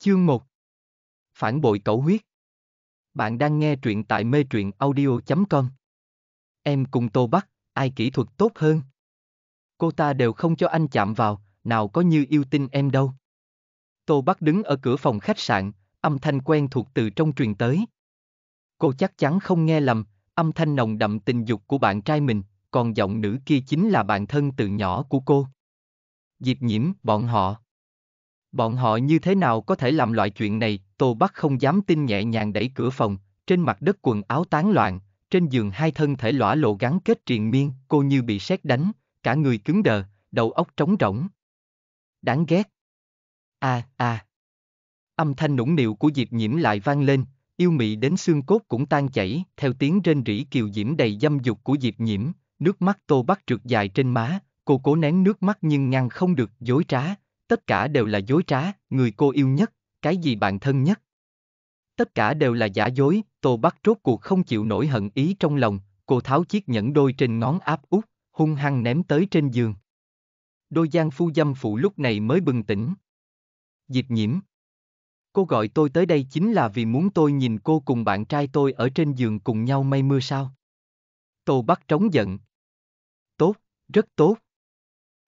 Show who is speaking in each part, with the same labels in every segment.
Speaker 1: Chương 1 Phản bội cẩu huyết Bạn đang nghe truyện tại mê truyện audio.com Em cùng Tô Bắc, ai kỹ thuật tốt hơn? Cô ta đều không cho anh chạm vào, nào có như yêu tin em đâu. Tô Bắc đứng ở cửa phòng khách sạn, âm thanh quen thuộc từ trong truyền tới. Cô chắc chắn không nghe lầm, âm thanh nồng đậm tình dục của bạn trai mình, còn giọng nữ kia chính là bạn thân từ nhỏ của cô. Diệp nhiễm, bọn họ. Bọn họ như thế nào có thể làm loại chuyện này, Tô Bắc không dám tin nhẹ nhàng đẩy cửa phòng, trên mặt đất quần áo tán loạn, trên giường hai thân thể lõa lộ gắn kết triền miên, cô như bị sét đánh, cả người cứng đờ, đầu óc trống rỗng. Đáng ghét. À, à. Âm thanh nũng nịu của Diệp Nhiễm lại vang lên, yêu mị đến xương cốt cũng tan chảy, theo tiếng rên rỉ kiều diễm đầy dâm dục của Diệp Nhiễm, nước mắt tô bắt trượt dài trên má, cô cố nén nước mắt nhưng ngăn không được, dối trá, Tất cả đều là dối trá, người cô yêu nhất, cái gì bạn thân nhất. Tất cả đều là giả dối, Tô Bắc rốt cuộc không chịu nổi hận ý trong lòng, cô tháo chiếc nhẫn đôi trên ngón áp út, hung hăng ném tới trên giường. Đôi giang phu dâm phụ lúc này mới bừng tỉnh. Diệp nhiễm. Cô gọi tôi tới đây chính là vì muốn tôi nhìn cô cùng bạn trai tôi ở trên giường cùng nhau mây mưa sao. Tô Bắc trống giận. Tốt, rất tốt.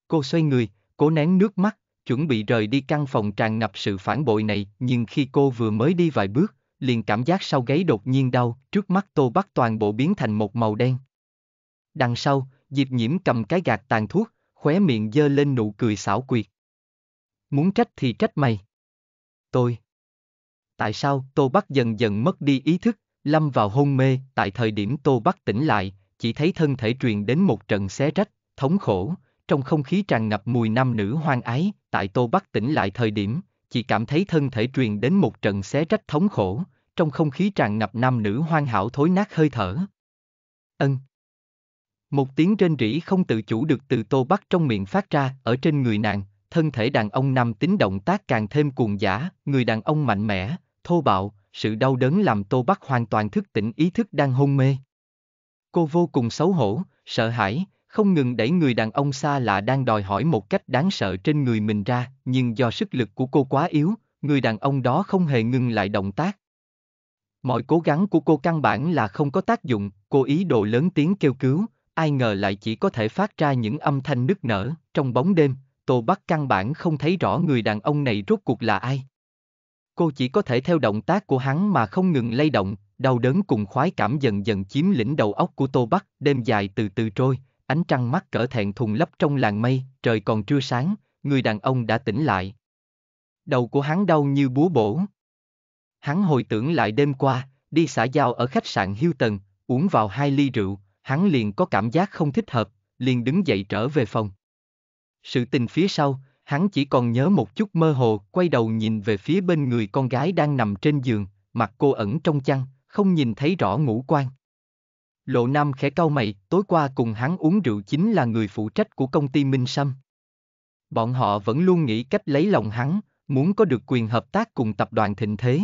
Speaker 1: Cô xoay người, cố nén nước mắt, chuẩn bị rời đi căn phòng tràn ngập sự phản bội này, nhưng khi cô vừa mới đi vài bước, liền cảm giác sau gáy đột nhiên đau, trước mắt Tô Bắc toàn bộ biến thành một màu đen. Đằng sau, Diệp Nhiễm cầm cái gạt tàn thuốc, khóe miệng dơ lên nụ cười xảo quyệt. Muốn trách thì trách mày. Tôi. Tại sao Tô Bắc dần dần mất đi ý thức, lâm vào hôn mê, tại thời điểm Tô Bắc tỉnh lại, chỉ thấy thân thể truyền đến một trận xé rách, thống khổ, trong không khí tràn ngập mùi nam nữ hoang ái, tại Tô Bắc tỉnh lại thời điểm, chỉ cảm thấy thân thể truyền đến một trận xé rách thống khổ, trong không khí tràn ngập nam nữ hoang hảo thối nát hơi thở. Ân. Một tiếng trên rỉ không tự chủ được từ Tô Bắc trong miệng phát ra, ở trên người nàng, thân thể đàn ông nam tính động tác càng thêm cuồng giả, người đàn ông mạnh mẽ, thô bạo, sự đau đớn làm Tô Bắc hoàn toàn thức tỉnh ý thức đang hôn mê. Cô vô cùng xấu hổ, sợ hãi, không ngừng đẩy người đàn ông xa lạ đang đòi hỏi một cách đáng sợ trên người mình ra, nhưng do sức lực của cô quá yếu, người đàn ông đó không hề ngừng lại động tác. Mọi cố gắng của cô căn bản là không có tác dụng, cô ý đồ lớn tiếng kêu cứu, ai ngờ lại chỉ có thể phát ra những âm thanh nức nở, trong bóng đêm, Tô Bắc căn bản không thấy rõ người đàn ông này rốt cuộc là ai. Cô chỉ có thể theo động tác của hắn mà không ngừng lay động, đau đớn cùng khoái cảm dần dần chiếm lĩnh đầu óc của Tô Bắc, đêm dài từ từ trôi, Ánh trăng mắt cỡ thẹn thùng lấp trong làng mây, trời còn chưa sáng, người đàn ông đã tỉnh lại. Đầu của hắn đau như búa bổ. Hắn hồi tưởng lại đêm qua, đi xã giao ở khách sạn tần, uống vào hai ly rượu, hắn liền có cảm giác không thích hợp, liền đứng dậy trở về phòng. Sự tình phía sau, hắn chỉ còn nhớ một chút mơ hồ, quay đầu nhìn về phía bên người con gái đang nằm trên giường, mặt cô ẩn trong chăn, không nhìn thấy rõ ngũ quan. Lộ Nam khẽ cau mày, tối qua cùng hắn uống rượu chính là người phụ trách của công ty Minh Sâm. Bọn họ vẫn luôn nghĩ cách lấy lòng hắn, muốn có được quyền hợp tác cùng tập đoàn thịnh thế.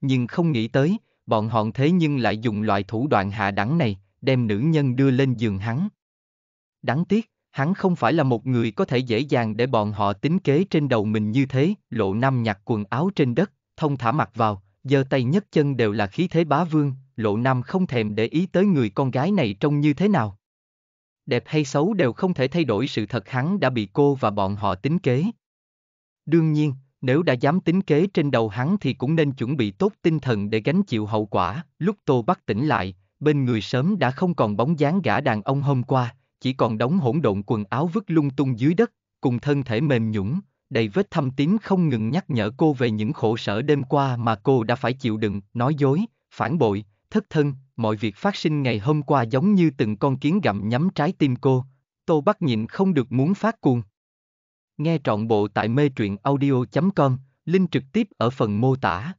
Speaker 1: Nhưng không nghĩ tới, bọn họ thế nhưng lại dùng loại thủ đoạn hạ đẳng này, đem nữ nhân đưa lên giường hắn. Đáng tiếc, hắn không phải là một người có thể dễ dàng để bọn họ tính kế trên đầu mình như thế, lộ nam nhặt quần áo trên đất, thông thả mặt vào, giơ tay nhấc chân đều là khí thế bá vương, lộ nam không thèm để ý tới người con gái này trông như thế nào. Đẹp hay xấu đều không thể thay đổi sự thật hắn đã bị cô và bọn họ tính kế. Đương nhiên, nếu đã dám tính kế trên đầu hắn thì cũng nên chuẩn bị tốt tinh thần để gánh chịu hậu quả. Lúc Tô Bắc tỉnh lại, bên người sớm đã không còn bóng dáng gã đàn ông hôm qua, chỉ còn đống hỗn độn quần áo vứt lung tung dưới đất, cùng thân thể mềm nhũng, đầy vết thâm tím không ngừng nhắc nhở cô về những khổ sở đêm qua mà cô đã phải chịu đựng, nói dối, phản bội, thất thân, mọi việc phát sinh ngày hôm qua giống như từng con kiến gặm nhắm trái tim cô. Tô bắt nhịn không được muốn phát cuồng. Nghe trọn bộ tại mê truyện audio.com, link trực tiếp ở phần mô tả.